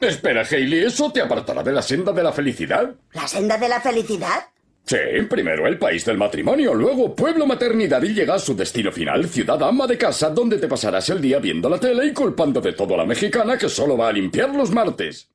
Espera, Hailey, ¿eso te apartará de la senda de la felicidad? ¿La senda de la felicidad? Sí, primero el país del matrimonio, luego pueblo maternidad y llega a su destino final, ciudad ama de casa, donde te pasarás el día viendo la tele y culpando de todo a la mexicana que solo va a limpiar los martes.